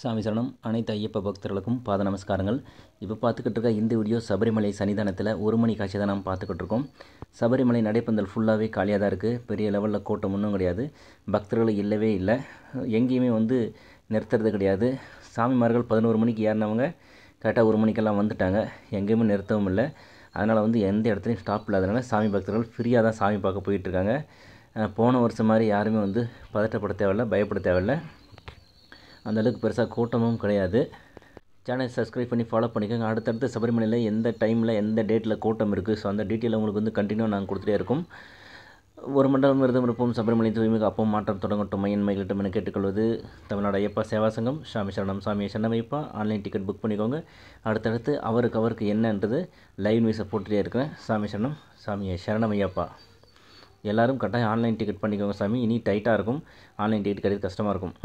சாமி சரணம் அனைத்து ஐயப்ப பக்தர்களுக்கும் பாத நமஸ்காரங்கள் இப்போ பார்த்துக்கிட்டு இருக்க இந்த வீடியோ சபரிமலை சன்னிதானத்தில் ஒரு மணி காட்சி தான் நாம் பார்த்துக்கிட்டு இருக்கோம் சபரிமலை நடைப்பந்தல் ஃபுல்லாகவே காலியாக தான் இருக்குது பெரிய லெவலில் கூட்டம் ஒன்றும் கிடையாது பக்தர்கள் இல்லவே இல்லை எங்கேயுமே வந்து நிறுத்துறது கிடையாது சாமிமார்கள் பதினோரு மணிக்கு ஏறினவங்க கரெக்டாக ஒரு மணிக்கெல்லாம் வந்துட்டாங்க எங்கேயுமே நிறுத்தவும் இல்லை அதனால் வந்து எந்த இடத்துலையும் ஸ்டாப் இல்லாதனால சாமி பக்தர்கள் ஃப்ரீயாக தான் சாமி பார்க்க போயிட்டுருக்காங்க போன வருஷம் மாதிரி யாருமே வந்து பதட்டப்பட தேவையில்லை பயப்பட தேவையில்லை அந்தளவுக்கு பெருசாக கூட்டமும் கிடையாது சேனல் சப்ஸ்கிரைப் பண்ணி ஃபாலோ பண்ணிக்கோங்க அடுத்தடுத்து சபரிமலையில் எந்த டைமில் எந்த டேட்டில் கூட்டம் இருக்குது ஸோ அந்த டீட்டெயில் உங்களுக்கு வந்து கண்டினியூ நாங்கள் கொடுத்துட்டே இருக்கோம் ஒரு மண்டலம் விரதம் இருப்போம் சபரிமலை தூய்மைக்கு அப்போ மாற்றம் தொடங்கட்டும் மையன்மைகளிடம் என கேட்டுக்கொள்வது தமிழ்நாடு ஐயப்பா சேவா சங்கம் சாமி சரணம் சாமி வைப்பா ஆன்லைன் டிக்கெட் புக் பண்ணிக்கோங்க அடுத்தடுத்து அவருக்கு அவருக்கு என்னன்றது லைவ் நியூஸை போட்டுகிட்டே இருக்கிறேன் சாமி சரணம் சாமி சரணம் ஐயப்பா எல்லோரும் கட்டாயம் ஆன்லைன் டிக்கெட் பண்ணிக்கோங்க சாமி இனி டைட்டாக இருக்கும் ஆன்லைன் டிக்கெட் கிடையாது கஷ்டமாக இருக்கும்